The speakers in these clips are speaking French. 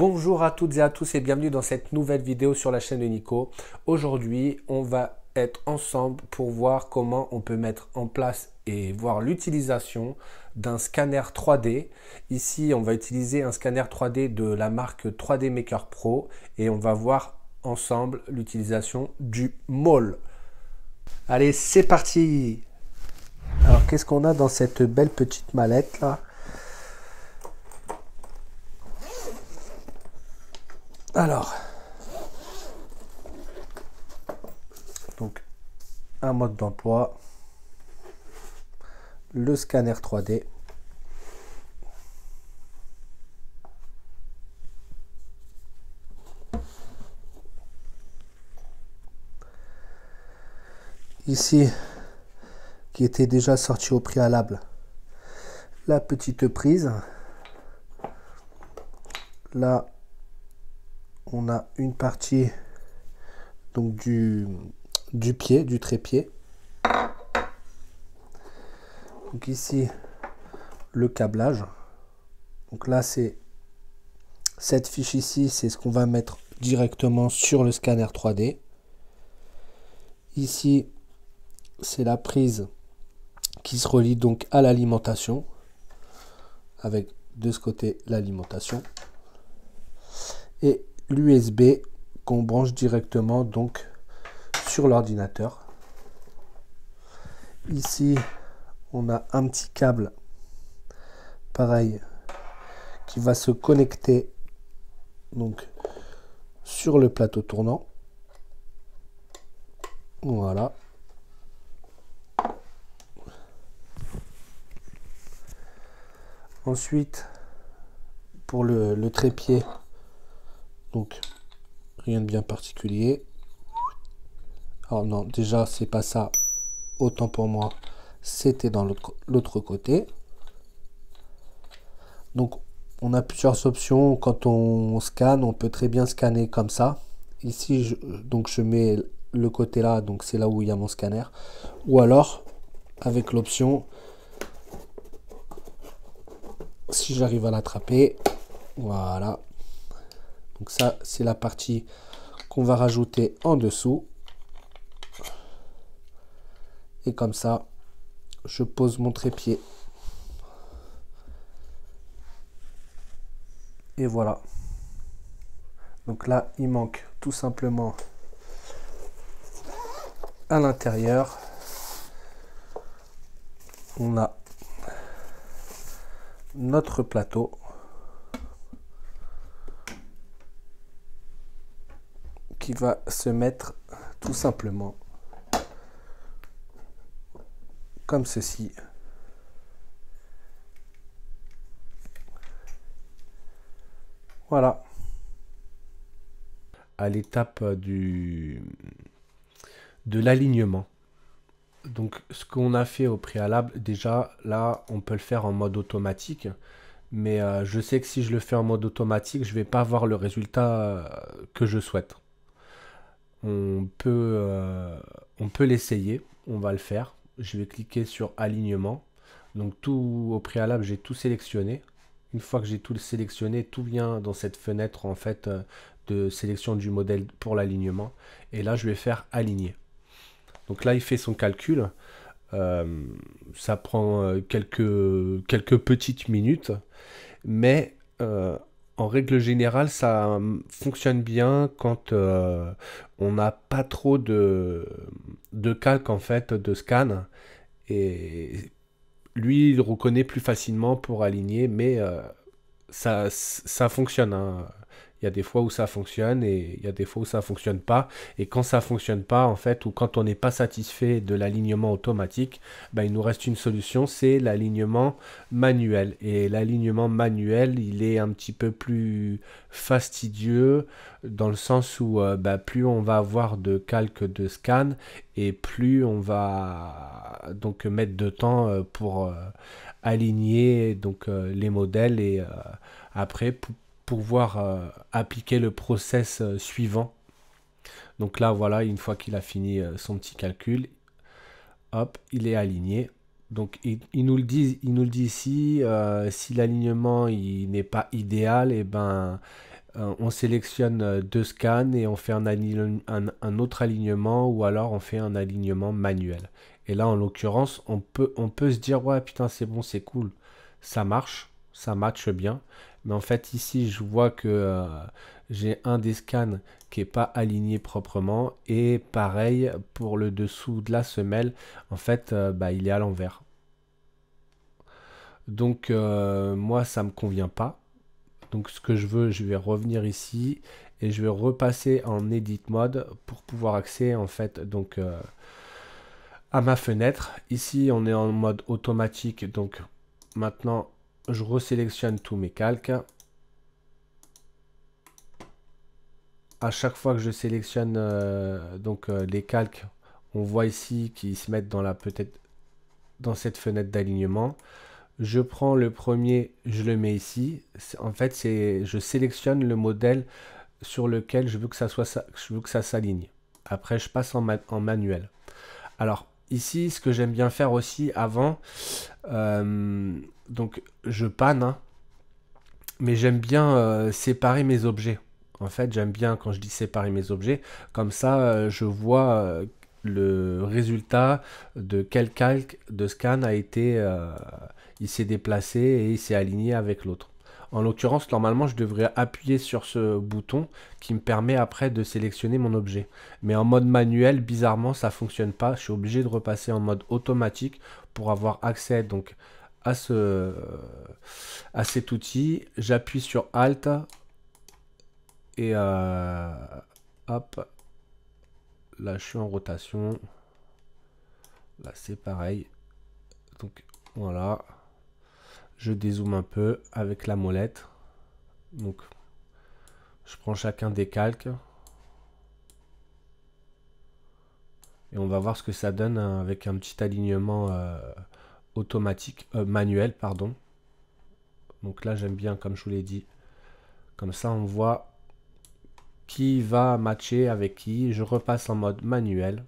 Bonjour à toutes et à tous et bienvenue dans cette nouvelle vidéo sur la chaîne de Nico. Aujourd'hui, on va être ensemble pour voir comment on peut mettre en place et voir l'utilisation d'un scanner 3D. Ici, on va utiliser un scanner 3D de la marque 3D Maker Pro et on va voir ensemble l'utilisation du MOL. Allez, c'est parti Alors, qu'est-ce qu'on a dans cette belle petite mallette là Alors, donc un mode d'emploi, le scanner 3D. Ici, qui était déjà sorti au préalable, la petite prise. Là, on a une partie donc du, du pied, du trépied. Donc ici, le câblage. Donc là, c'est cette fiche ici, c'est ce qu'on va mettre directement sur le scanner 3D. Ici, c'est la prise qui se relie donc à l'alimentation, avec de ce côté l'alimentation. Et l'USB qu'on branche directement donc sur l'ordinateur. Ici, on a un petit câble, pareil, qui va se connecter donc sur le plateau tournant. Voilà. Ensuite, pour le, le trépied, donc, rien de bien particulier. Alors non, déjà, c'est pas ça. Autant pour moi, c'était dans l'autre côté. Donc, on a plusieurs options. Quand on scanne, on peut très bien scanner comme ça. Ici, donc je mets le côté là, donc c'est là où il y a mon scanner. Ou alors, avec l'option, si j'arrive à l'attraper, voilà, donc ça, c'est la partie qu'on va rajouter en dessous. Et comme ça, je pose mon trépied. Et voilà. Donc là, il manque tout simplement à l'intérieur. On a notre plateau. qui va se mettre tout simplement comme ceci. Voilà. À l'étape du de l'alignement. Donc ce qu'on a fait au préalable, déjà là on peut le faire en mode automatique. Mais euh, je sais que si je le fais en mode automatique, je ne vais pas avoir le résultat euh, que je souhaite on peut, euh, on peut l'essayer, on va le faire. Je vais cliquer sur alignement. Donc tout au préalable, j'ai tout sélectionné. Une fois que j'ai tout sélectionné, tout vient dans cette fenêtre en fait euh, de sélection du modèle pour l'alignement. Et là, je vais faire aligner. Donc là, il fait son calcul. Euh, ça prend quelques, quelques petites minutes, mais en règle générale, ça hum, fonctionne bien quand euh, on n'a pas trop de, de calques en fait de scan. Et lui, il reconnaît plus facilement pour aligner, mais euh, ça, ça fonctionne. Hein. Il y a des fois où ça fonctionne et il y a des fois où ça fonctionne pas. Et quand ça fonctionne pas, en fait, ou quand on n'est pas satisfait de l'alignement automatique, ben, il nous reste une solution, c'est l'alignement manuel. Et l'alignement manuel, il est un petit peu plus fastidieux dans le sens où euh, ben, plus on va avoir de calques de scan et plus on va donc mettre de temps euh, pour euh, aligner donc les modèles et après pour pouvoir euh, appliquer le process euh, suivant. Donc là, voilà, une fois qu'il a fini euh, son petit calcul, hop, il est aligné. Donc il, nous, le dit, il nous le dit ici, si l'alignement il n'est pas idéal, et eh ben on sélectionne deux scans et on fait un, un, un, autre alignement ou alors on fait un alignement manuel. Et là, en l'occurrence, on peut, on peut se dire, ouais, putain, c'est bon, c'est cool, ça marche, ça matche bien. Mais en fait, ici, je vois que euh, j'ai un des scans qui n'est pas aligné proprement. Et pareil, pour le dessous de la semelle, en fait, euh, bah, il est à l'envers. Donc, euh, moi, ça me convient pas. Donc, ce que je veux, je vais revenir ici et je vais repasser en edit mode pour pouvoir accéder en fait donc à ma fenêtre. Ici on est en mode automatique donc maintenant je resélectionne tous mes calques. À chaque fois que je sélectionne euh, donc euh, les calques, on voit ici qu'ils se mettent dans la peut-être dans cette fenêtre d'alignement. Je prends le premier, je le mets ici. En fait, c'est je sélectionne le modèle sur lequel je veux que ça soit je veux que ça s'aligne. Après, je passe en, en manuel. Alors, ici, ce que j'aime bien faire aussi avant, euh, donc je panne, hein, mais j'aime bien euh, séparer mes objets. En fait, j'aime bien quand je dis séparer mes objets, comme ça euh, je vois le résultat de quel calque de scan a été, il s'est déplacé et il s'est aligné avec l'autre. En l'occurrence, normalement, je devrais appuyer sur ce bouton qui me permet après de sélectionner mon objet. Mais en mode manuel, bizarrement, ça fonctionne pas. Je suis obligé de repasser en mode automatique pour avoir accès donc à, ce, à cet outil. J'appuie sur Alt et euh, hop, là je suis en rotation. Là c'est pareil. Donc voilà. Je dézoome un peu avec la molette. Donc, je prends chacun des calques. Et on va voir ce que ça donne hein, avec un petit alignement euh, automatique, euh, manuel, pardon. Donc là, j'aime bien, comme je vous l'ai dit. Comme ça, on voit qui va matcher avec qui. Je repasse en mode manuel.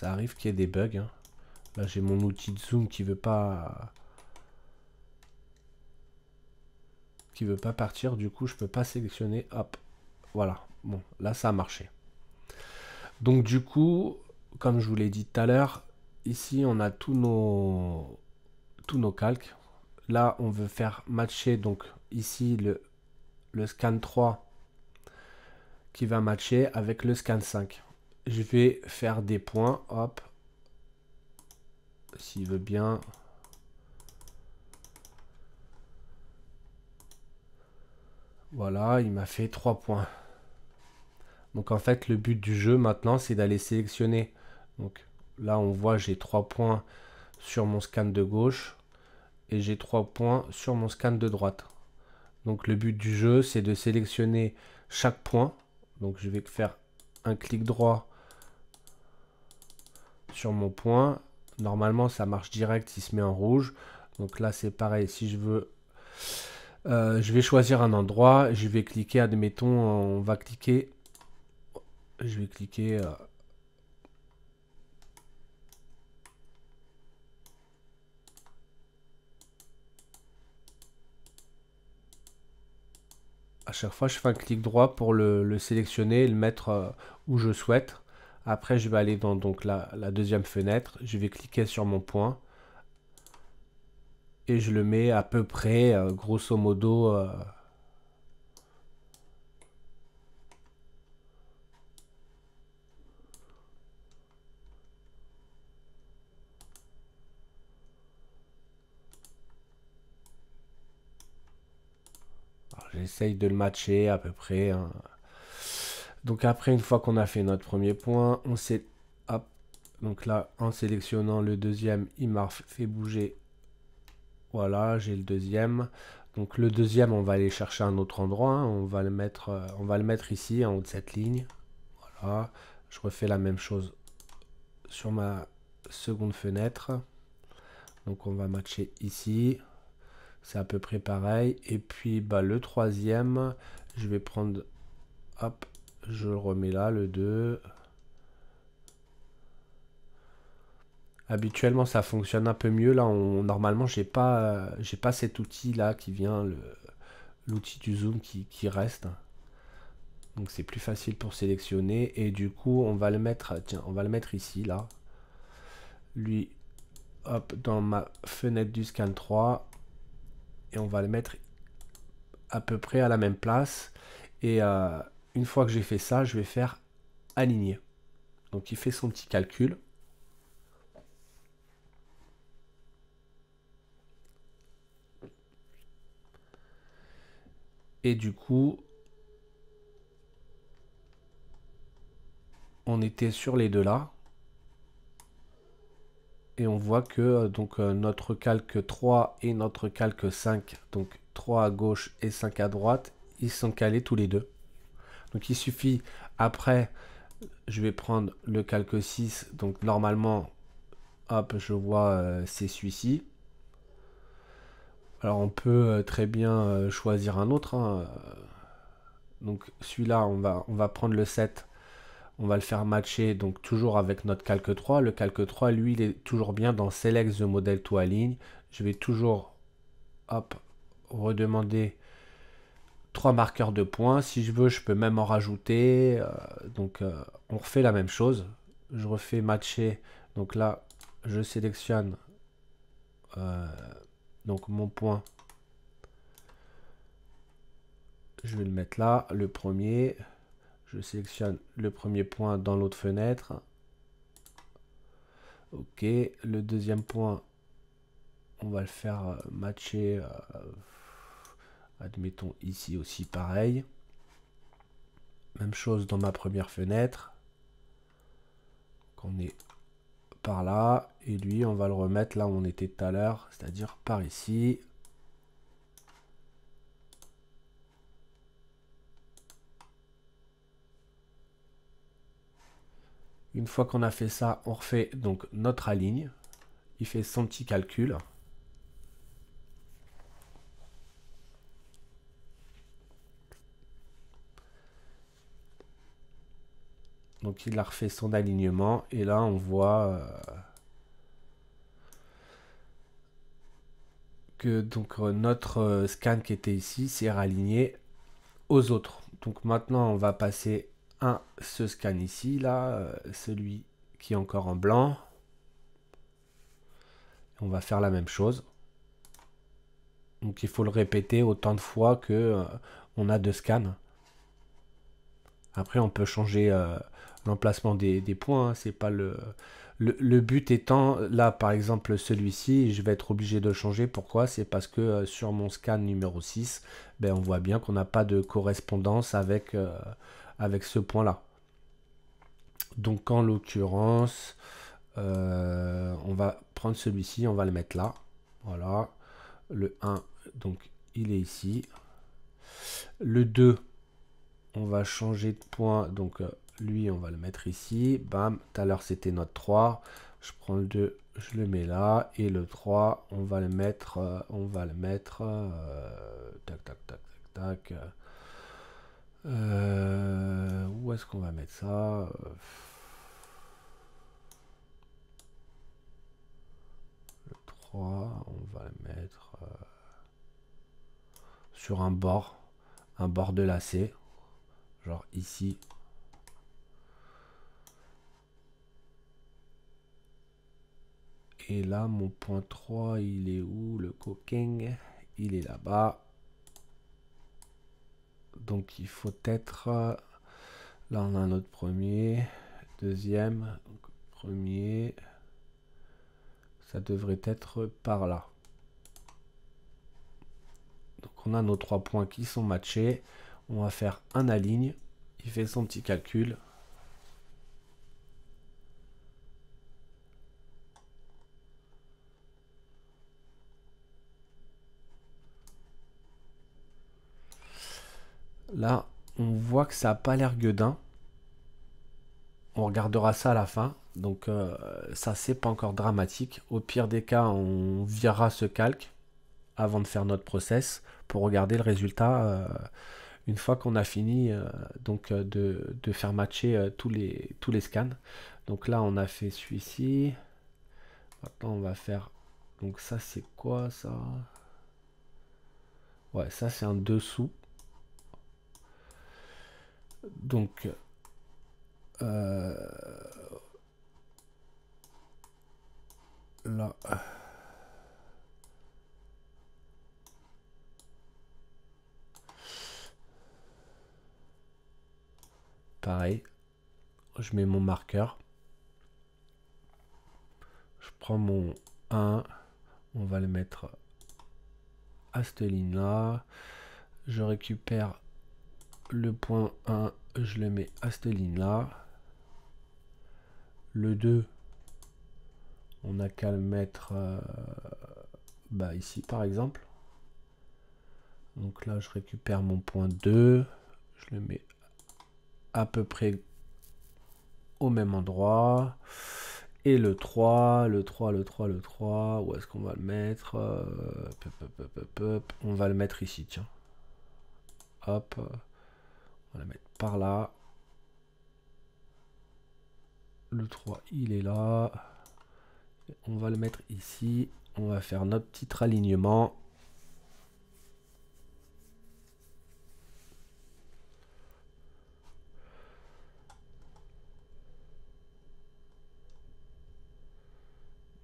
Ça arrive qu'il y ait des bugs. Hein. Là, j'ai mon outil de zoom qui veut pas... Qui veut pas partir. Du coup, je peux pas sélectionner. Hop. Voilà. Bon, là, ça a marché. Donc, du coup, comme je vous l'ai dit tout à l'heure, ici, on a tous nos, tous nos calques. Là, on veut faire matcher, donc, ici, le, le scan 3 qui va matcher avec le scan 5 je vais faire des points. Hop. S'il veut bien. Voilà, il m'a fait 3 points. Donc en fait, le but du jeu maintenant, c'est d'aller sélectionner. Donc là, on voit, j'ai 3 points sur mon scan de gauche et j'ai 3 points sur mon scan de droite. Donc le but du jeu, c'est de sélectionner chaque point. Donc je vais faire un clic droit sur mon point. Normalement, ça marche direct, il se met en rouge. Donc là, c'est pareil, si je veux... Euh, je vais choisir un endroit, je vais cliquer, admettons, on va cliquer... Je vais cliquer... Euh, à chaque fois, je fais un clic droit pour le, sélectionner et le mettre euh, où je souhaite. Après, je vais aller dans donc, la, deuxième fenêtre. Je vais cliquer sur mon point. Et je le mets à peu près, euh, grosso modo... Euh, j'essaye de le matcher à peu près. Hein. Donc après, une fois qu'on a fait notre premier point, on sait... Hop, donc là, en sélectionnant le deuxième, il m'a fait bouger. Voilà, j'ai le deuxième. Donc le deuxième, on va aller chercher un autre endroit. Hein. On, va le mettre, euh, on va le mettre ici, en haut de cette ligne. Voilà. Je refais la même chose sur ma seconde fenêtre. Donc on va matcher ici. C'est à peu près pareil. Et puis bah, le troisième, je vais prendre hop, je remets là, le 2. Habituellement, ça fonctionne un peu mieux. Là, on, normalement, j'ai pas, j'ai pas cet outil là qui vient, l'outil du zoom qui, reste. Donc c'est plus facile pour sélectionner et du coup on va le mettre, tiens, on va le mettre ici là. Lui, hop, dans ma fenêtre du scan 3 et on va le mettre à peu près à la même place et euh, une fois que j'ai fait ça, je vais faire aligner. Donc il fait son petit calcul. Et du coup, on était sur les deux là. Et on voit que euh, donc euh, notre calque 3 et notre calque 5, donc 3 à gauche et 5 à droite, ils sont calés tous les deux. Donc il suffit après, je vais prendre le calque 6. Donc normalement, hop, je vois euh, c'est celui-ci. Alors on peut euh, très bien euh, choisir un autre. Hein, donc celui-là, on va, on va prendre le 7. On va le faire matcher donc toujours avec notre calque 3. Le calque 3, lui, il est toujours bien dans Select the Model to Align. Je vais toujours hop, redemander trois marqueurs de points. Si je veux, je peux même en rajouter. Euh, donc euh, on refait la même chose. Je refais matcher. Donc là, je sélectionne euh, donc mon point. Je vais le mettre là, le premier. Je sélectionne le premier point dans l'autre fenêtre. Ok, le deuxième point, on va le faire matcher. Admettons ici aussi pareil. Même chose dans ma première fenêtre. Qu'on est par là. Et lui, on va le remettre là où on était tout à l'heure, c'est-à-dire par ici. Une fois qu'on a fait ça, on refait donc notre aligne. Il fait son petit calcul. Donc il a refait son alignement et là on voit euh, que donc euh, notre euh, scan qui était ici s'est aligné aux autres. Donc maintenant on va passer à ce scan ici là, celui qui est encore en blanc. On va faire la même chose. Donc il faut le répéter autant de fois que on a deux scans. Après, on peut changer, l'emplacement des, points. Hein. c'est pas le, le, but étant, là par exemple celui-ci, je vais être obligé de changer. Pourquoi C'est parce que euh, sur mon scan numéro 6, ben, on voit bien qu'on n'a pas de correspondance avec, euh, avec ce point-là. Donc en l'occurrence, euh, on va prendre celui-ci, on va le mettre là. Voilà, le 1, donc il est ici. Le 2, on va changer de point, donc lui, on va le mettre ici. Bam, tout à l'heure, c'était notre 3. Je prends le 2, je le mets là. Et le 3, on va le mettre, euh, on va le mettre, euh, tac, tac, tac, tac, tac. Euh, où est-ce qu'on va mettre ça Le 3, on va le mettre euh, sur un bord, un bord de lacet, genre ici, Et là, mon point 3, il est où Le cooking, il est là-bas. Donc, il faut être... Euh, là, on a notre premier, deuxième, premier. Ça devrait être par là. Donc, on a nos trois points qui sont matchés. On va faire un aligne. Il fait son petit calcul. Là, on voit que ça n'a pas l'air gueudin. On regardera ça à la fin. Donc euh, ça, c'est pas encore dramatique. Au pire des cas, on virera ce calque avant de faire notre process pour regarder le résultat euh, une fois qu'on a fini euh, donc de, faire matcher tous, les, tous les scans. Donc là, on a fait celui-ci. Maintenant, on va faire... Donc ça, c'est quoi ça Ouais, ça, c'est un dessous. Donc, euh, là. Pareil, je mets mon marqueur. Je prends mon 1. On va le mettre à cette ligne là. Je récupère le point 1, je le mets à cette ligne-là. Le 2, on n'a qu'à le mettre euh, bah ici par exemple. Donc là, je récupère mon point 2. Je le mets à peu près au même endroit. Et le 3, le 3, le 3, le 3, où est-ce qu'on va le mettre euh, On va le mettre ici, tiens. Hop. On va la mettre par là. Le 3, il est là. On va le mettre ici. On va faire notre petit alignement.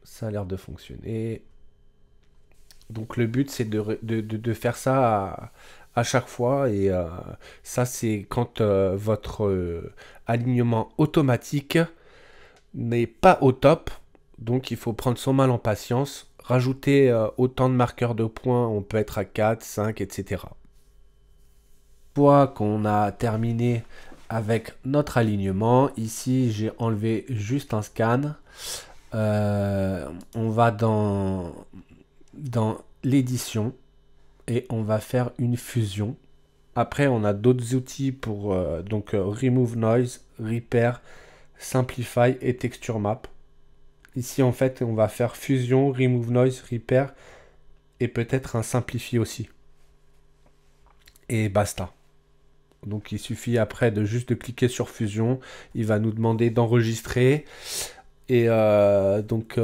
ça a l'air de fonctionner. Donc le but c'est de, de, faire ça à, chaque fois. Et euh, ça, c'est quand euh, votre euh, alignement automatique n'est pas au top. Donc, il faut prendre son mal en patience. Rajouter autant de marqueurs de points, on peut être à 4, 5, etc. Fois qu'on a terminé avec notre alignement, ici j'ai enlevé juste un scan. on va dans, dans l'édition et on va faire une fusion. Après, on a d'autres outils pour euh, donc euh, Remove Noise, Repair, Simplify et Texture Map. Ici, en fait, on va faire fusion, Remove Noise, Repair et peut-être un Simplify aussi. Et basta. Donc il suffit après de juste de cliquer sur fusion, il va nous demander d'enregistrer et euh, donc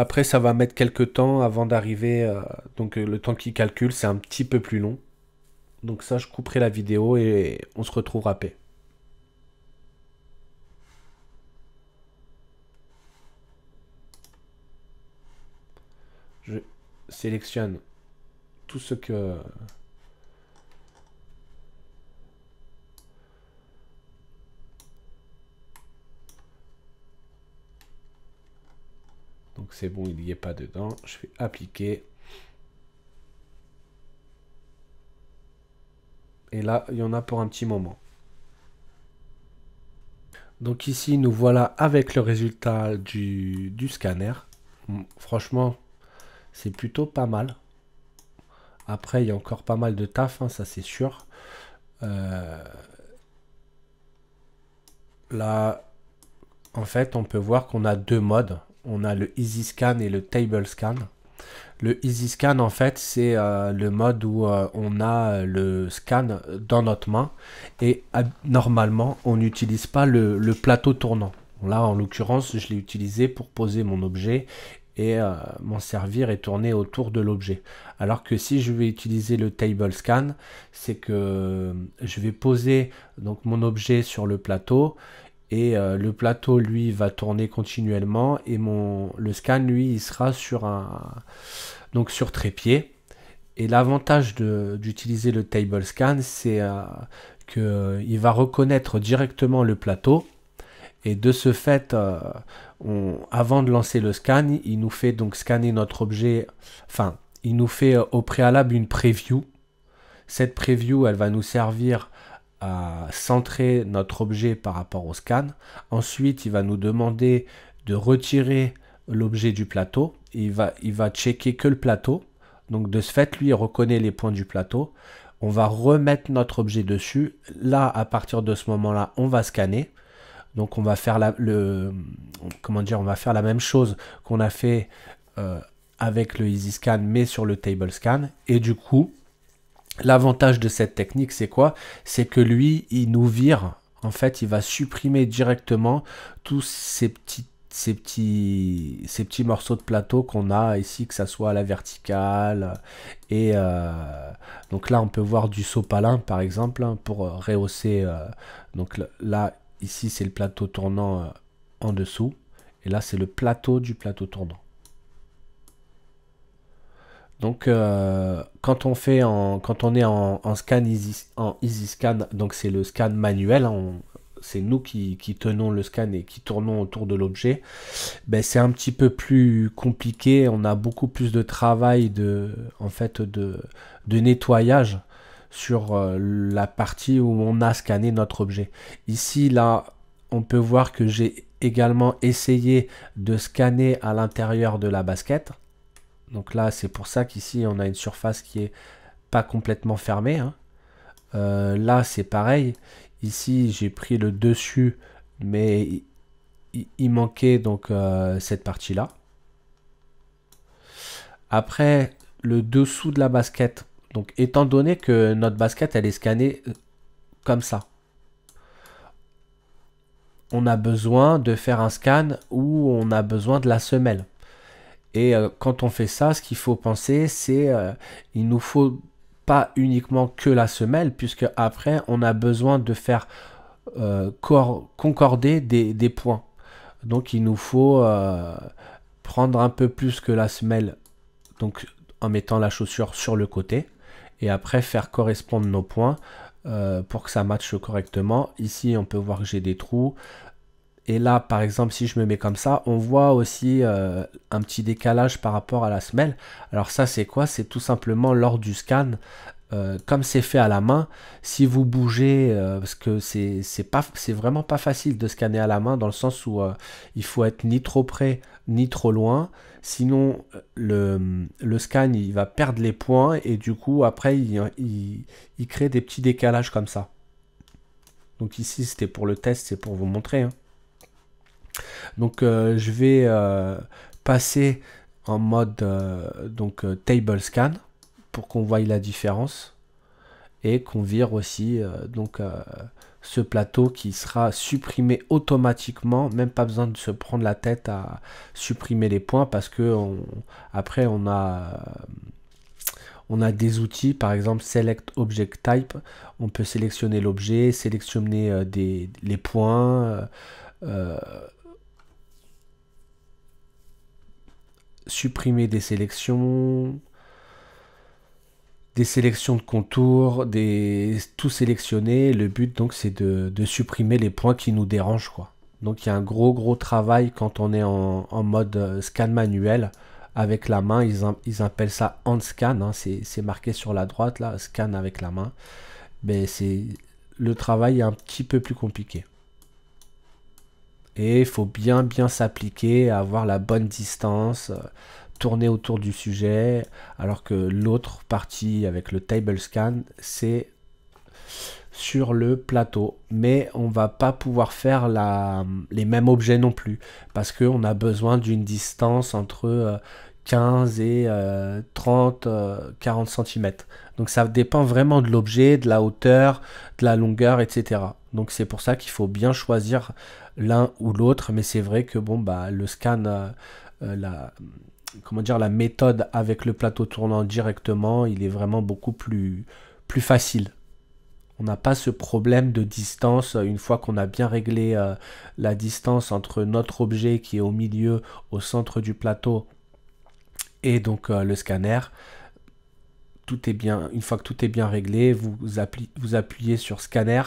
après, ça va mettre quelques temps avant d'arriver. Euh, donc, euh, le temps qu'il calcule, c'est un petit peu plus long. Donc, ça, je couperai la vidéo et on se retrouvera à paix. Je sélectionne tout ce que Donc c'est bon, il n'y est pas dedans. Je vais appliquer. Et là, il y en a pour un petit moment. Donc ici, nous voilà avec le résultat du, scanner. Franchement, c'est plutôt pas mal. Après, il y a encore pas mal de taf, hein, ça c'est sûr. Euh, là, en fait, on peut voir qu'on a deux modes on a le Easy Scan et le Table Scan. Le Easy Scan, en fait, c'est euh, le mode où euh, on a euh, le scan dans notre main et ah, normalement, on n'utilise pas le, plateau tournant. Là, en l'occurrence, je l'ai utilisé pour poser mon objet et m'en servir et tourner autour de l'objet. Alors que si je vais utiliser le table scan, c'est que je vais poser donc mon objet sur le plateau et euh, le plateau lui va tourner continuellement et mon le scan lui il sera sur donc sur trépied et l'avantage d'utiliser le table scan c'est euh, qu'il euh, va reconnaître directement le plateau et de ce fait avant de lancer le scan il nous fait donc scanner notre objet enfin il nous fait au préalable une preview cette preview elle va nous servir centrer notre objet par rapport au scan. Ensuite, il va nous demander de retirer l'objet du plateau. Il va, il va checker que le plateau. Donc de ce fait, lui, reconnaît les points du plateau. On va remettre notre objet dessus. Là, à partir de ce moment-là, on va scanner. Donc on va faire la, le, comment dire, on va faire la même chose qu'on a fait euh, avec le easy scan mais sur le table scan Et du coup, L'avantage de cette technique, c'est quoi C'est que lui, il nous vire. En fait, il va supprimer directement tous ces petits, petits, ces petits morceaux de plateau qu'on a ici, que ce soit à la verticale. Et euh, donc là, on peut voir du sopalin, par exemple, hein, pour rehausser. Euh, donc là, ici, c'est le plateau tournant euh, en dessous. Et là, c'est le plateau du plateau tournant. Donc, euh, quand, on fait en, quand on est en, scan easy, en easy scan, donc c'est le scan manuel, hein, c'est nous qui, tenons le scan et qui tournons autour de l'objet, ben, c'est un petit peu plus compliqué. On a beaucoup plus de travail de, en fait, de nettoyage sur euh, la partie où on a scanné notre objet. Ici, là, on peut voir que j'ai également essayé de scanner à l'intérieur de la basket. Donc là, c'est pour ça qu'ici, on a une surface qui n'est pas complètement fermée. Hein. Euh, là, c'est pareil. Ici, j'ai pris le dessus, mais il manquait donc euh, cette partie-là. Après, le dessous de la basket. Donc, étant donné que notre basket, elle est scannée euh, comme ça. On a besoin de faire un scan où on a besoin de la semelle. Et euh, quand on fait ça, ce qu'il faut penser, c'est euh, il nous faut pas uniquement que la semelle, puisque après, on a besoin de faire euh, concorder des, des, points. Donc, il nous faut prendre un peu plus que la semelle, donc en mettant la chaussure sur le côté, et après faire correspondre nos points pour que ça matche correctement. Ici, on peut voir que j'ai des trous. Et là, par exemple, si je me mets comme ça, on voit aussi euh, un petit décalage par rapport à la semelle. Alors ça, c'est quoi C'est tout simplement lors du scan. Euh, comme c'est fait à la main, si vous bougez, euh, parce que c'est vraiment pas facile de scanner à la main dans le sens où il faut être ni trop près ni trop loin, sinon le, scan il va perdre les points et du coup après il, crée des petits décalages comme ça. Donc ici c'était pour le test, c'est pour vous montrer. Hein. Donc euh, je vais euh, passer en mode euh, donc table scan pour qu'on voie la différence et qu'on vire aussi donc ce plateau qui sera supprimé automatiquement, même pas besoin de se prendre la tête à supprimer les points parce que on, après on a on a des outils, par exemple Select Object Type, on peut sélectionner l'objet, sélectionner des, les points, supprimer des sélections, des sélections de contours, des tout sélectionner. Le but donc c'est de, supprimer les points qui nous dérangent quoi. Donc il y a un gros gros travail quand on est en, mode euh, scan manuel avec la main. Ils, ils appellent ça hand scan, hein. c'est marqué sur la droite là, scan avec la main. Mais c'est le travail est un petit peu plus compliqué. Et il faut bien bien s'appliquer à avoir la bonne distance, euh, tourner autour du sujet, alors que l'autre partie avec le table scan, c'est sur le plateau. Mais on va pas pouvoir faire la, les mêmes objets non plus, parce qu'on a besoin d'une distance entre 15 euh, et 30, 40 cm. Donc ça dépend vraiment de l'objet, de la hauteur, de la longueur, etc. Donc c'est pour ça qu'il faut bien choisir l'un ou l'autre, mais c'est vrai que bon, bah, le scan, euh, euh, la, comment dire, la méthode avec le plateau tournant directement, il est vraiment beaucoup plus, plus facile. On n'a pas ce problème de distance euh, une fois qu'on a bien réglé la distance entre notre objet qui est au milieu, au centre du plateau, et donc le scanner. Tout est bien, une fois que tout est bien réglé, vous, vous appuyez sur scanner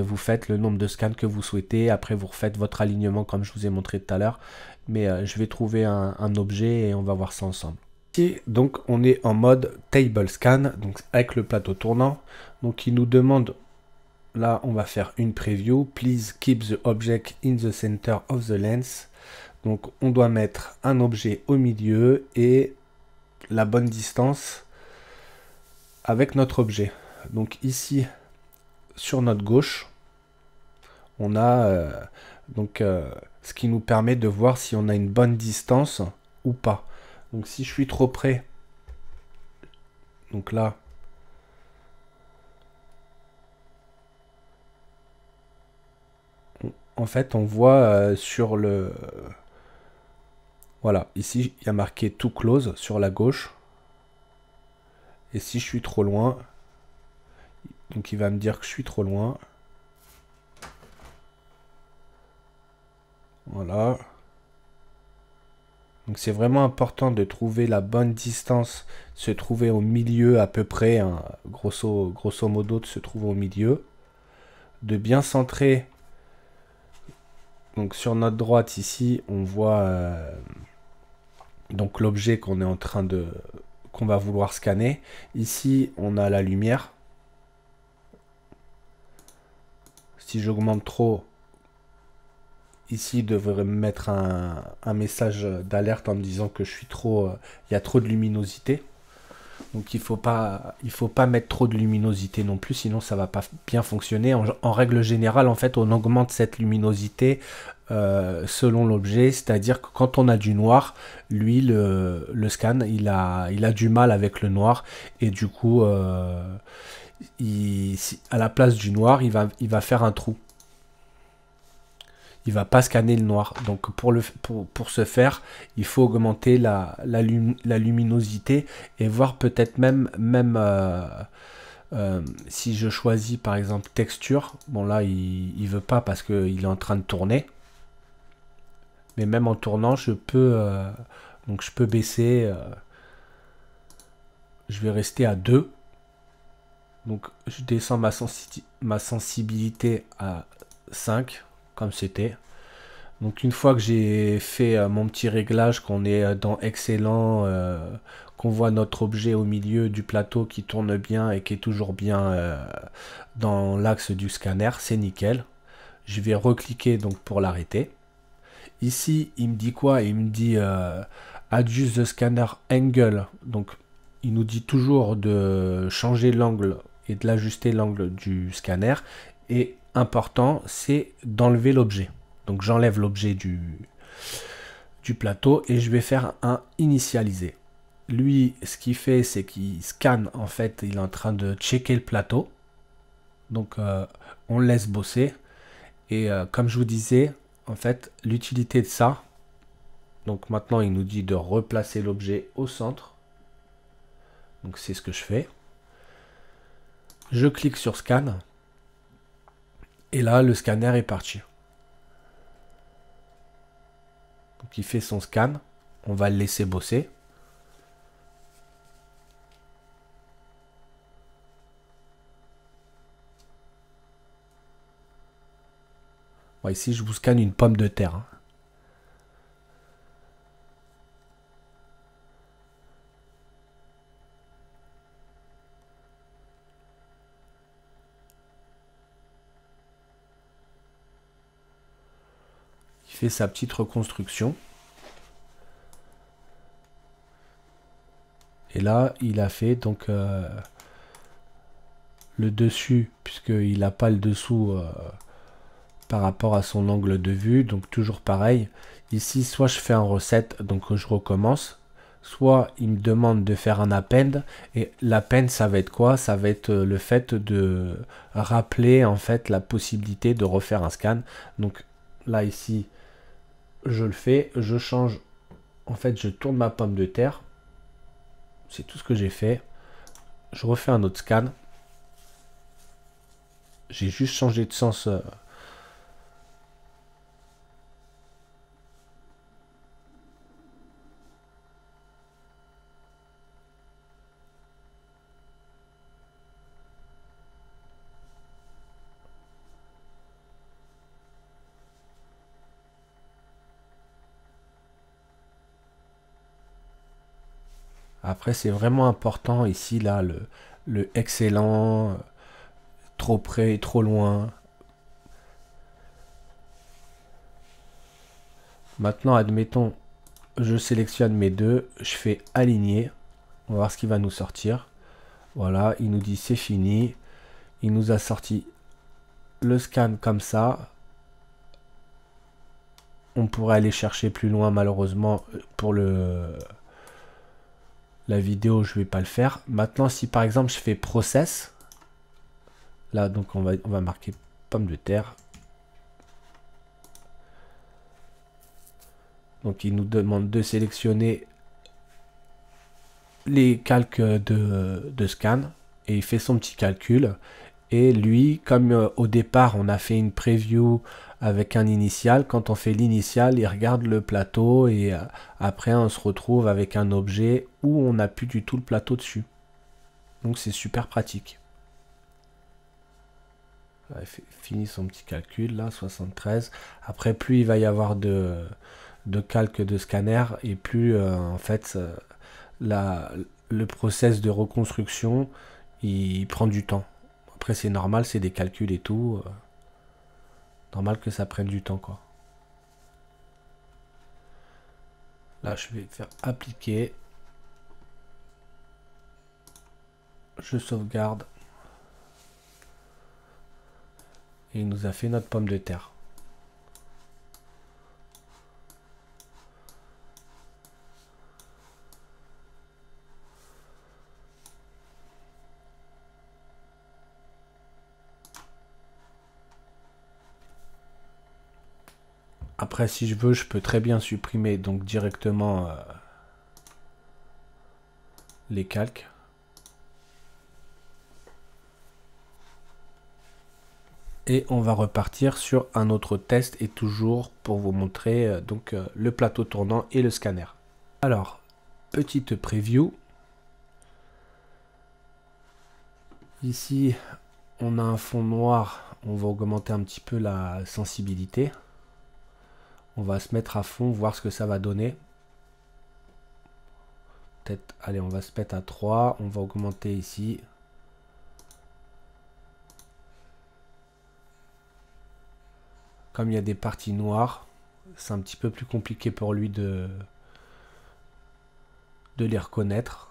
vous faites le nombre de scans que vous souhaitez. Après, vous refaites votre alignement comme je vous ai montré tout à l'heure. Mais euh, je vais trouver un, objet et on va voir ça ensemble. Ici, donc, on est en mode table scan, donc avec le plateau tournant. Donc, il nous demande là on va faire une preview please keep the object in the center of the lens donc on doit mettre un objet au milieu et la bonne distance avec notre objet donc ici sur notre gauche, on a euh, donc euh, ce qui nous permet de voir si on a une bonne distance ou pas. Donc si je suis trop près, donc là, en fait on voit euh, sur le... Voilà, ici il y a marqué tout close sur la gauche. Et si je suis trop loin, donc il va me dire que je suis trop loin. Voilà. Donc c'est vraiment important de trouver la bonne distance, se trouver au milieu à peu près, hein. grosso, modo de se trouver au milieu. De bien centrer. Donc sur notre droite ici, on voit euh, donc l'objet qu'on est en train de qu'on va vouloir scanner. Ici, on a la lumière si j'augmente trop, ici il devrait me mettre un, un message d'alerte en me disant que je suis trop, euh, il y a trop de luminosité. Donc il faut pas, il faut pas mettre trop de luminosité non plus, sinon ça va pas bien fonctionner. En, règle générale, en fait, on augmente cette luminosité euh, selon l'objet, c'est-à-dire que quand on a du noir, lui le, le, scan, il a, il a du mal avec le noir et du coup, euh, il, à la place du noir, il va, il va faire un trou. Il va pas scanner le noir. Donc pour, le, pour, pour ce faire, il faut augmenter la, la, la luminosité et voir peut-être même, même euh, euh, si je choisis par exemple texture. Bon là, il, veut pas parce qu'il est en train de tourner. Mais même en tournant, je peux, euh, donc je peux baisser. je vais rester à 2 donc je descends ma, ma sensibilité à 5, comme c'était. Donc une fois que j'ai fait euh, mon petit réglage, qu'on est euh, dans excellent, euh, qu'on voit notre objet au milieu du plateau qui tourne bien et qui est toujours bien dans l'axe du scanner, c'est nickel. Je vais recliquer donc pour l'arrêter. Ici, il me dit quoi Il me dit adjust the scanner angle. Donc il nous dit toujours de changer l'angle et de l'ajuster l'angle du scanner. Et important, c'est d'enlever l'objet. Donc j'enlève l'objet du, du plateau et je vais faire un initialiser. Lui, ce qu'il fait, c'est qu'il scanne, en fait, il est en train de checker le plateau. Donc euh, on laisse bosser. Et euh, comme je vous disais, en fait, l'utilité de ça, donc maintenant il nous dit de replacer l'objet au centre. Donc c'est ce que je fais. Je clique sur scan. Et là, le scanner est parti. Donc il fait son scan. On va le laisser bosser. ici, je vous scanne une pomme de terre. Hein. fait sa petite reconstruction. Et là, il a fait donc euh, le dessus, puisqu'il n'a pas le dessous euh, par rapport à son angle de vue. Donc toujours pareil. Ici, soit je fais en recette, donc je recommence. Soit il me demande de faire un append. Et l'append, ça va être quoi Ça va être euh, le fait de rappeler en fait la possibilité de refaire un scan. Donc là ici, je le fais, je change, en fait je tourne ma pomme de terre, c'est tout ce que j'ai fait, je refais un autre scan, j'ai juste changé de sens euh, Après, c'est vraiment important ici, là, le, excellent, euh, trop près, trop loin. Maintenant, admettons, je sélectionne mes deux, je fais aligner. On va voir ce qui va nous sortir. Voilà, il nous dit c'est fini. Il nous a sorti le scan comme ça. On pourrait aller chercher plus loin malheureusement pour le la vidéo, je vais pas le faire. Maintenant, si par exemple, je fais process, là, donc on va, marquer pomme de terre. Donc, il nous demande de sélectionner les calques de, de scan et il fait son petit calcul. Et lui, comme euh, au départ on a fait une preview avec un initial, quand on fait l'initial, il regarde le plateau et euh, après on se retrouve avec un objet où on n'a plus du tout le plateau dessus. Donc c'est super pratique. Il finit son petit calcul là, 73. Après, plus il va y avoir de, de calques de scanner et plus euh, en fait la, le process de reconstruction il prend du temps. Après, c'est normal, c'est des calculs et tout. Euh, normal que ça prenne du temps, quoi. Là, je vais faire appliquer. Je sauvegarde. Et il nous a fait notre pomme de terre. si je veux, je peux très bien supprimer donc directement euh, les calques. Et on va repartir sur un autre test et toujours pour vous montrer euh, donc euh, le plateau tournant et le scanner. Alors, petite preview. Ici, on a un fond noir. On va augmenter un petit peu la sensibilité. On va se mettre à fond, voir ce que ça va donner. Peut-être, allez, on va se mettre à 3. On va augmenter ici. Comme il y a des parties noires, c'est un petit peu plus compliqué pour lui de, de les reconnaître.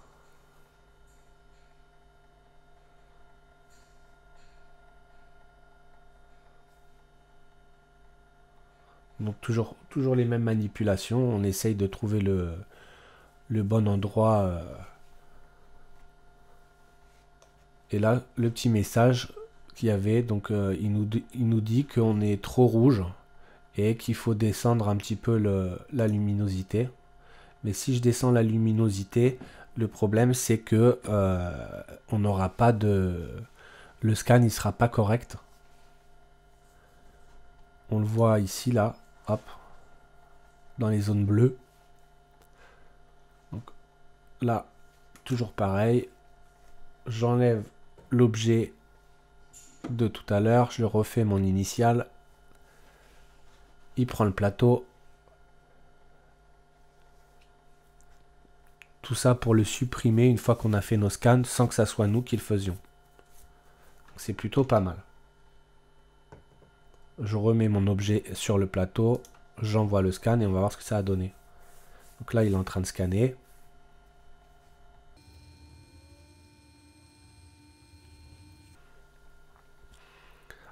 Donc toujours, toujours les mêmes manipulations. On essaye de trouver le, bon endroit. Euh. Et là, le petit message qu'il y avait, donc euh, il, nous, nous dit qu'on est trop rouge et qu'il faut descendre un petit peu la luminosité. Mais si je descends la luminosité, le problème c'est que euh, on n'aura pas de. Le scan il sera pas correct. On le voit ici là hop, dans les zones bleues. Donc là, toujours pareil, j'enlève l'objet de tout à l'heure, je refais mon initial, il prend le plateau. Tout ça pour le supprimer une fois qu'on a fait nos scans sans que ça soit nous qui le faisions. C'est plutôt pas mal. Je remets mon objet sur le plateau. J'envoie le scan et on va voir ce que ça a donné. Donc là, il est en train de scanner.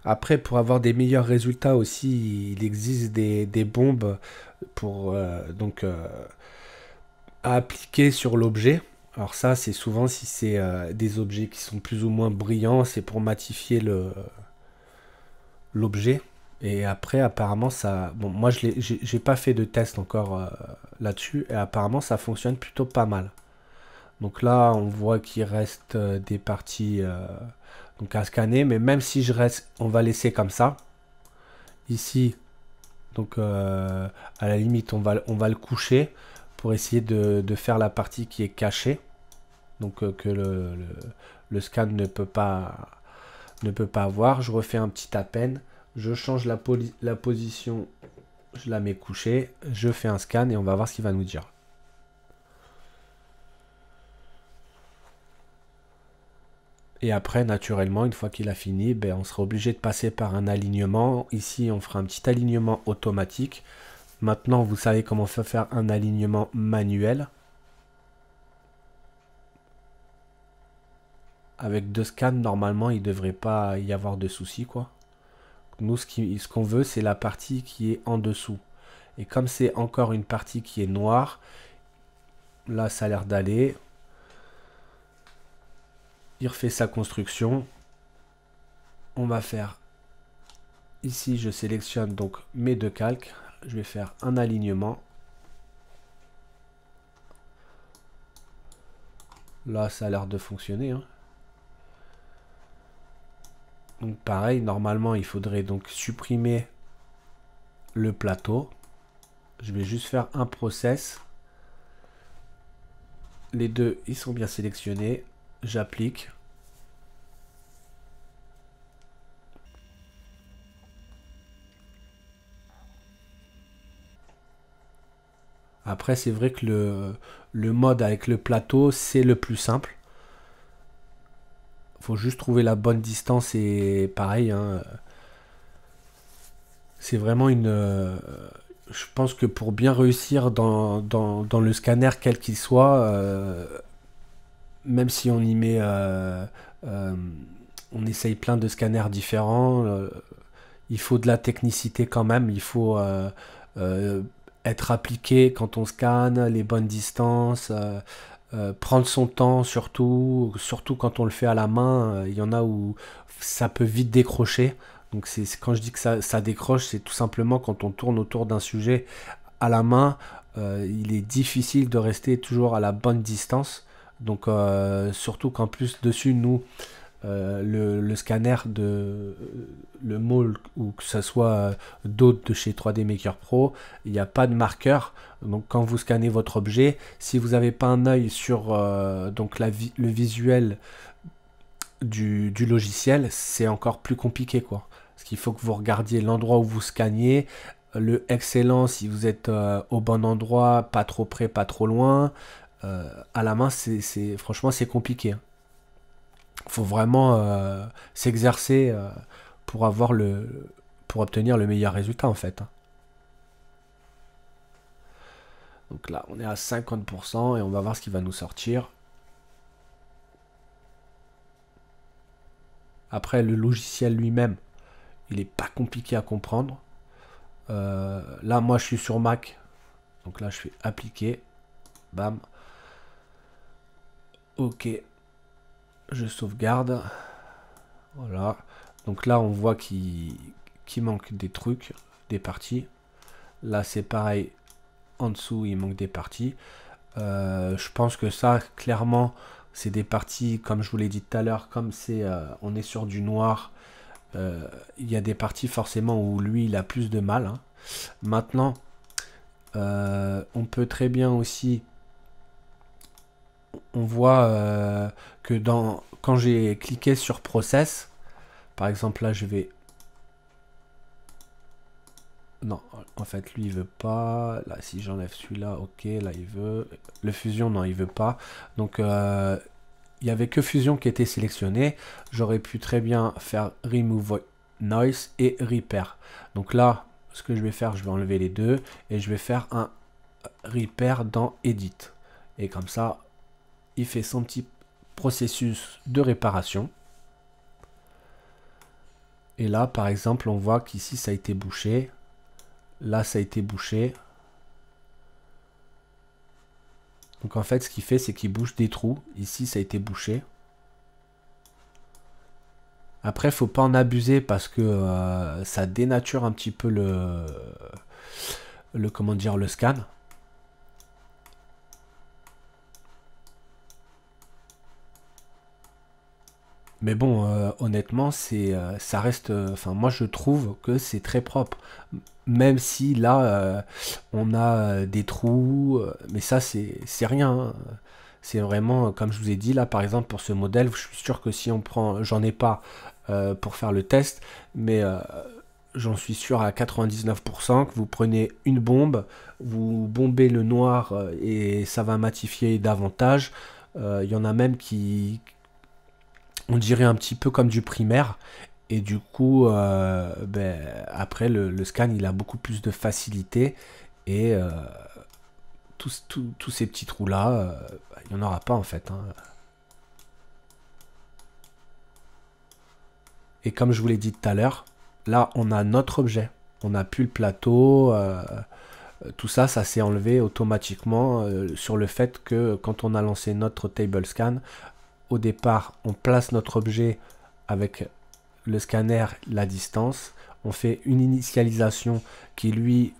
Après, pour avoir des meilleurs résultats aussi, il existe des, bombes pour euh, donc euh, à appliquer sur l'objet. Alors ça, c'est souvent si c'est euh, des objets qui sont plus ou moins brillants, c'est pour matifier l'objet. Et après, apparemment, ça. Bon, moi, je n'ai pas fait de test encore euh, là-dessus. Et apparemment, ça fonctionne plutôt pas mal. Donc là, on voit qu'il reste euh, des parties euh, donc à scanner. Mais même si je reste, on va laisser comme ça. Ici, donc à la limite, on va, on va le coucher pour essayer de, faire la partie qui est cachée. Donc que le, le, scan ne peut pas ne peut pas voir Je refais un petit à peine. Je change la, position, je la mets couchée, je fais un scan et on va voir ce qu'il va nous dire. Et après, naturellement, une fois qu'il a fini, ben, on sera obligé de passer par un alignement. Ici, on fera un petit alignement automatique. Maintenant, vous savez comment faire un alignement manuel. Avec deux scans, normalement, il ne devrait pas y avoir de soucis, quoi. Nous, ce qu'on veut, c'est la partie qui est en dessous. Et comme c'est encore une partie qui est noire, là, ça a l'air d'aller. Il refait sa construction. On va faire... Ici, je sélectionne donc mes deux calques. Je vais faire un alignement. Là, ça a l'air de fonctionner. Hein. Donc pareil, normalement, il faudrait donc supprimer le plateau. Je vais juste faire un process. Les deux, ils sont bien sélectionnés. J'applique. Après, c'est vrai que le, le mode avec le plateau, c'est le plus simple faut juste trouver la bonne distance et pareil. Hein, euh, c'est vraiment une. Euh, je pense que pour bien réussir dans, dans, dans le scanner, quel qu'il soit, euh, même si on y met. on essaye plein de scanners différents, il faut de la technicité quand même, il faut être appliqué quand on scanne, les bonnes distances. Euh, prendre son temps surtout, surtout quand on le fait à la main, euh, il y en a où ça peut vite décrocher. Donc c'est quand je dis que ça, décroche, c'est tout simplement quand on tourne autour d'un sujet à la main, euh, il est difficile de rester toujours à la bonne distance. Donc surtout qu'en plus dessus, nous, euh, le, scanner de euh, le mall ou que ce soit euh, d'autres de chez 3D Maker Pro, il n'y a pas de marqueur. Donc quand vous scannez votre objet, si vous n'avez pas un œil sur donc la le visuel du, logiciel, c'est encore plus compliqué quoi. Parce qu'il faut que vous regardiez l'endroit où vous scannez, le excellent si vous êtes au bon endroit, pas trop près, pas trop loin. à la main, c'est franchement c'est compliqué. Hein faut vraiment euh, s'exercer euh, pour avoir le pour obtenir le meilleur résultat en fait. Hein. Donc là, on est à 50% et on va voir ce qui va nous sortir. Après, le logiciel lui-même, il n'est pas compliqué à comprendre. Euh, là, moi, je suis sur Mac. Donc là, je fais appliquer. Bam. OK. Je sauvegarde. Voilà. Donc là, on voit qu'il manque des trucs, des parties. Là, c'est pareil. En dessous, il manque des parties. Euh, je pense que ça, clairement, c'est des parties, comme je vous l'ai dit tout à l'heure, comme c'est, euh, on est sur du noir, euh, il y a des parties forcément où lui, il a plus de mal. Hein. Maintenant, on peut très bien aussi on voit euh, que dans, quand j'ai cliqué sur process, par exemple là je vais... Non, en fait lui il veut pas. Là si j'enlève celui-là, ok, là il veut. Le fusion, non, il veut pas. Donc euh, il n'y avait que fusion qui était sélectionné. J'aurais pu très bien faire remove noise et repair. Donc là, ce que je vais faire, je vais enlever les deux et je vais faire un repair dans edit. Et comme ça, il fait son petit processus de réparation. Et là, par exemple, on voit qu'ici, ça a été bouché. Là, ça a été bouché. Donc en fait, ce qu'il fait, c'est qu'il bouche des trous. Ici, ça a été bouché. Après, faut pas en abuser parce que euh, ça dénature un petit peu le, le comment dire, le scan. Mais bon, euh, honnêtement, c'est, euh, ça reste. Euh, enfin, moi, je trouve que c'est très propre. Même si là, on a des trous, mais ça, c'est, c'est rien. Hein. C'est vraiment, comme je vous ai dit, là, par exemple, pour ce modèle, je suis sûr que si on prend. J'en ai pas pour faire le test, mais j'en suis sûr à 99% que vous prenez une bombe, vous bombez le noir et ça va matifier davantage. Il y en a même qui, on dirait un petit peu comme du primaire. Et du coup, euh, ben, après, le, scan, il a beaucoup plus de facilité. Et euh, tous, ces petits trous-là, euh, ben, il n'y en aura pas en fait. Hein. Et comme je vous l'ai dit tout à l'heure, là, on a notre objet. On n'a plus le plateau. tout ça, ça s'est enlevé automatiquement sur le fait que quand on a lancé notre table scan, au départ, on place notre objet avec le scanner, la distance. On fait une initialisation qui, lui,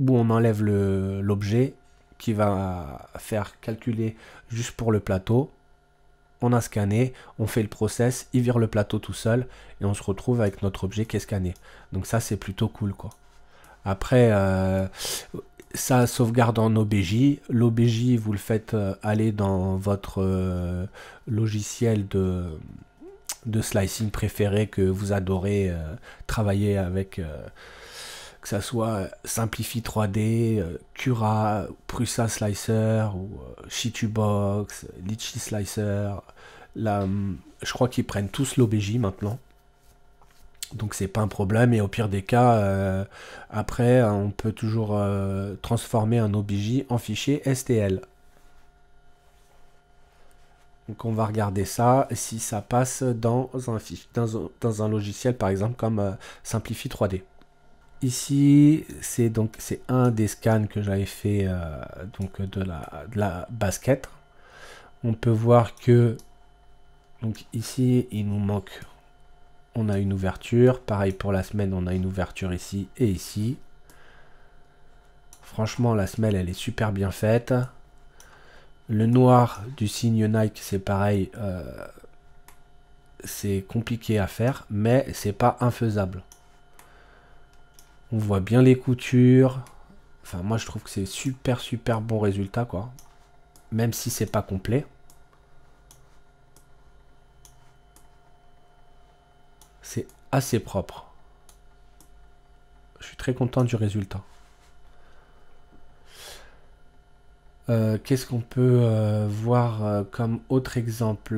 où on enlève l'objet, qui va faire calculer juste pour le plateau. On a scanné, on fait le process, il vire le plateau tout seul et on se retrouve avec notre objet qui est scanné. Donc ça, c'est plutôt cool, quoi. Après, euh, ça sauvegarde en OBJ. L'OBJ, vous le faites euh, aller dans votre euh, logiciel de, de slicing préféré que vous adorez euh, travailler avec, que ça soit Simplify 3D, Cura, Prusa Slicer ou Shitubox, Litchi Slicer. Là, hum, je crois qu'ils prennent tous l'OBJ maintenant. Donc c'est pas un problème et au pire des cas, euh, après on peut toujours euh, transformer un OBJ en fichier STL. Donc on va regarder ça si ça passe dans un, fichier, dans, un logiciel par exemple comme euh, Simplify 3D. Ici c'est donc c'est un des scans que j'avais fait donc de la, de la basket. On peut voir que donc ici il nous manque on a une ouverture. Pareil pour la semaine, on a une ouverture ici et ici. Franchement, la semelle, elle est super bien faite. Le noir du signe Nike, c'est pareil. Euh, c'est compliqué à faire, mais c'est pas infaisable. On voit bien les coutures. Enfin, moi, je trouve que c'est super, super bon résultat, quoi. Même si c'est pas complet. C'est assez propre. Je suis très content du résultat. Euh, qu'est-ce qu'on peut euh, voir euh, comme autre exemple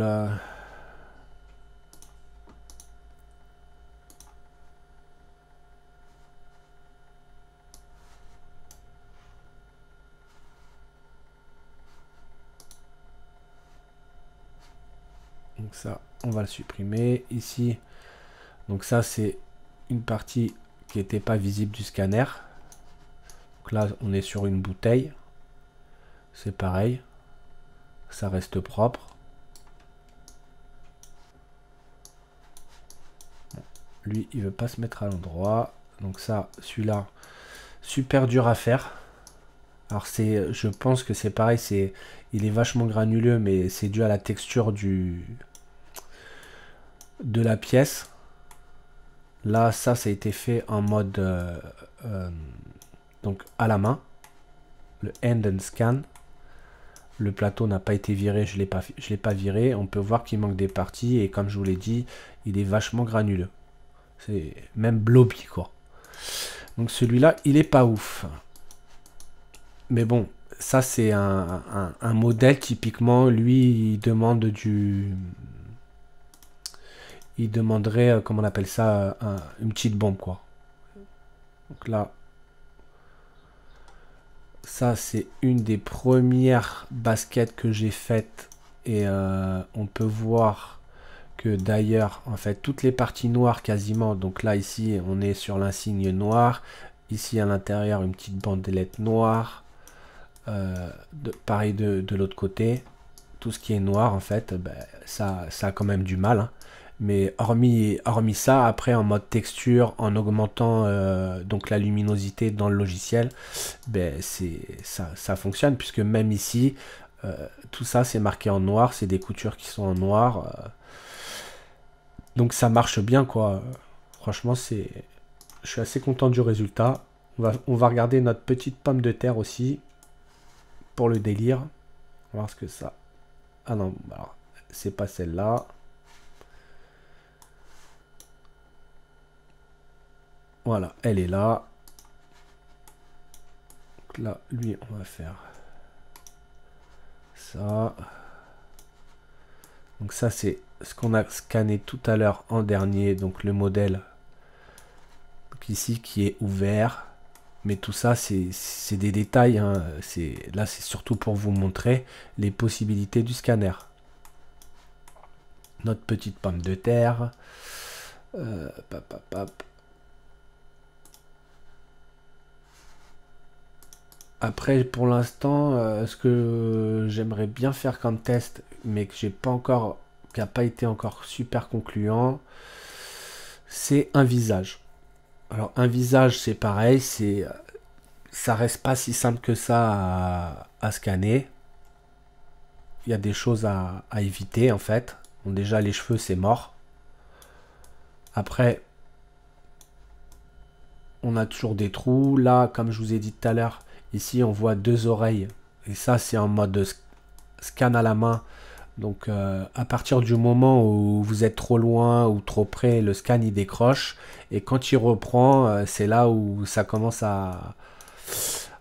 Donc ça, on va le supprimer. Ici, donc ça, c'est une partie qui n'était pas visible du scanner. Donc là, on est sur une bouteille. C'est pareil. Ça reste propre. Lui, il veut pas se mettre à l'endroit. Donc ça, celui-là, super dur à faire. Alors c'est, je pense que c'est pareil, c'est, il est vachement granuleux, mais c'est dû à la texture du, de la pièce. Là, ça, ça a été fait en mode euh, euh, donc à la main. Le end and scan. Le plateau n'a pas été viré, je ne pas, l'ai pas viré. On peut voir qu'il manque des parties et comme je vous l'ai dit, il est vachement granuleux. C'est même blobby quoi. Donc celui-là, il est pas ouf. Mais bon, ça c'est un, un, modèle typiquement, lui, il demande du, il demanderait, euh, comment on appelle ça, euh, une petite bombe, quoi. Donc là, ça c'est une des premières baskets que j'ai faites et euh, on peut voir que d'ailleurs, en fait, toutes les parties noires quasiment, donc là ici, on est sur l'insigne noir, ici à l'intérieur, une petite bandelette noire, de, pareil de, l'autre côté, tout ce qui est noir, en fait, ben, ça, ça a quand même du mal, hein. Mais hormis, hormis ça, après en mode texture, en augmentant euh, donc la luminosité dans le logiciel, ben c'est ça, fonctionne puisque même ici, euh, tout ça c'est marqué en noir, c'est des coutures qui sont en noir. Euh. donc ça marche bien quoi. Franchement c'est. Je suis assez content du résultat. On va, on va regarder notre petite pomme de terre aussi. Pour le délire. On va voir ce que ça. Ah non, bah, c'est pas celle-là. Voilà, elle est là. là, lui, on va faire ça. Donc ça, c'est ce qu'on a scanné tout à l'heure en dernier, donc le modèle ici qui est ouvert. Mais tout ça, c'est des détails. Hein. Là, c'est surtout pour vous montrer les possibilités du scanner. Notre petite pomme de terre. Euh, Après, pour l'instant, euh, ce que j'aimerais bien faire comme test, mais que j'ai pas encore, qui n'a pas été encore super concluant, c'est un visage. Alors un visage, c'est pareil, c'est euh, ça reste pas si simple que ça à, scanner. Il y a des choses à, éviter en fait. déjà les cheveux, c'est mort. Après, on a toujours des trous. Là, comme je vous ai dit tout à l'heure, Ici, on voit deux oreilles. Et ça, c'est en mode scan à la main. Donc, euh, à partir du moment où vous êtes trop loin ou trop près, le scan, il décroche. Et quand il reprend, euh, c'est là où ça commence à...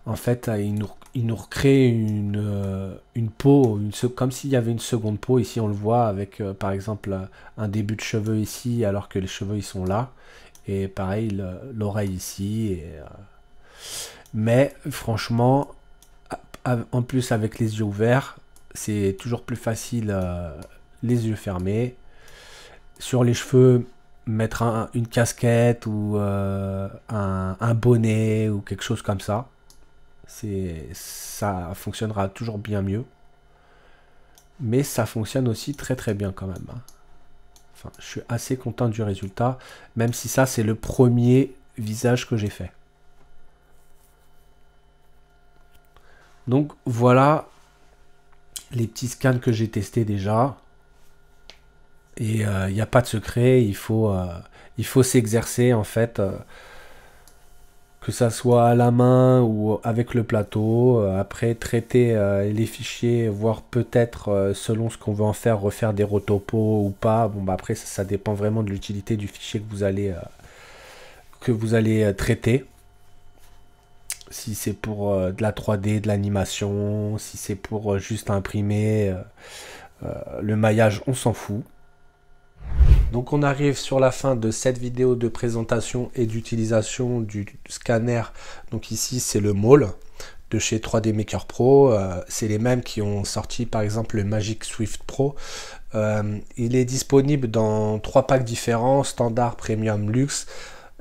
En fait, il, nous, il recrée une, euh, une peau, une, comme s'il y avait une seconde peau. Ici, on le voit avec, par exemple, un début de cheveux ici, alors que les cheveux, ils sont là. Et pareil, l'oreille ici. Et, mais franchement, en plus avec les yeux ouverts, c'est toujours plus facile euh, les yeux fermés. Sur les cheveux, mettre une casquette ou euh, un, bonnet ou quelque chose comme ça. ça fonctionnera toujours bien mieux. Mais ça fonctionne aussi très très bien quand même. Hein. je suis assez content du résultat, même si ça c'est le premier visage que j'ai fait. Donc voilà les petits scans que j'ai testés déjà. Et il euh, n'y a pas de secret, il faut, euh, s'exercer en fait, euh, que ça soit à la main ou avec le plateau. après, traiter les fichiers, voir peut-être selon ce qu'on veut en faire, refaire des rotopos ou pas. Bon, bah après, ça, dépend vraiment de l'utilité du fichier que vous que vous allez traiter si c'est pour euh, de la 3D, de l'animation, si c'est pour euh, juste imprimer euh, le maillage, on s'en fout. Donc on arrive sur la fin de cette vidéo de présentation et d'utilisation du scanner. Donc ici c'est le Mall de chez 3D Maker Pro. c'est les mêmes qui ont sorti par exemple le Magic Swift Pro. il est disponible dans trois packs différents, standard, premium, luxe.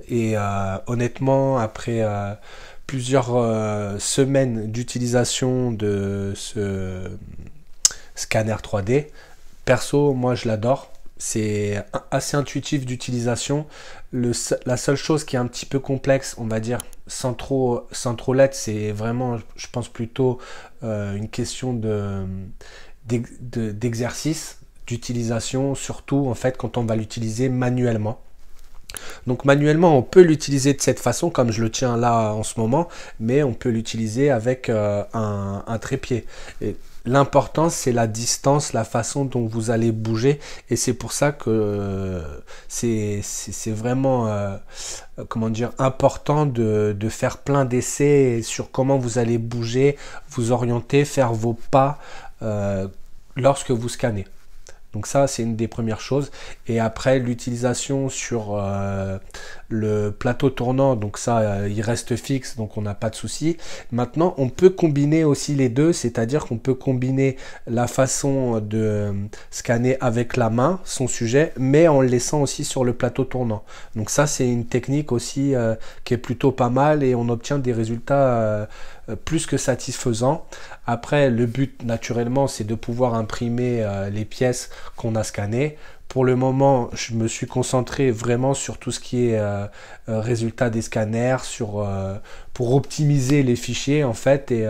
Et honnêtement, après plusieurs euh, semaines d'utilisation de ce scanner 3D. Perso, moi je l'adore. C'est assez intuitif d'utilisation. La seule chose qui est un petit peu complexe, on va dire, sans trop, sans l'être, c'est vraiment, je pense plutôt, euh, une question d'exercice, d'utilisation, surtout en fait quand on va l'utiliser manuellement. Donc manuellement, on peut l'utiliser de cette façon, comme je le tiens là en ce moment, mais on peut l'utiliser avec euh, un, trépied. L'important, c'est la distance, la façon dont vous allez bouger, et c'est pour ça que euh, c'est vraiment, euh, comment dire, important de faire plein d'essais sur comment vous allez bouger, vous orienter, faire vos pas lorsque vous scannez. Donc ça, c'est une des premières choses. Et après, l'utilisation sur euh, le plateau tournant, donc ça, euh, il reste fixe, donc on n'a pas de souci. Maintenant, on peut combiner aussi les deux, c'est-à-dire qu'on peut combiner la façon de euh, scanner avec la main son sujet, mais en le laissant aussi sur le plateau tournant. Donc ça, c'est une technique aussi euh, qui est plutôt pas mal et on obtient des résultats plus que satisfaisants. Après, le but, naturellement, c'est de pouvoir imprimer les pièces qu'on a scannées. Pour le moment, je me suis concentré vraiment sur tout ce qui est euh, euh, résultat des scanners, euh, pour optimiser les fichiers en fait, et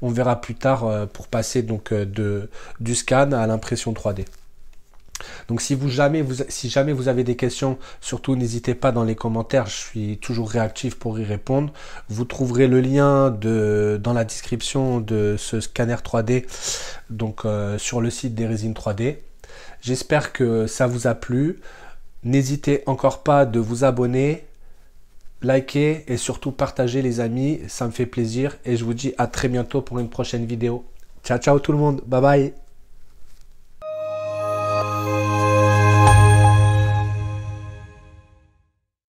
on verra plus tard pour passer donc de, du scan à l'impression 3D. Donc si, jamais vous, si jamais vous avez des questions, surtout n'hésitez pas dans les commentaires, je suis toujours réactif pour y répondre. Vous trouverez le lien dans la description de ce scanner 3D, donc sur le site des résines 3D. J'espère que ça vous a plu. N'hésitez encore pas de vous abonner, liker et surtout partager les amis. Ça me fait plaisir et je vous dis à très bientôt pour une prochaine vidéo. Ciao ciao tout le monde. Bye bye.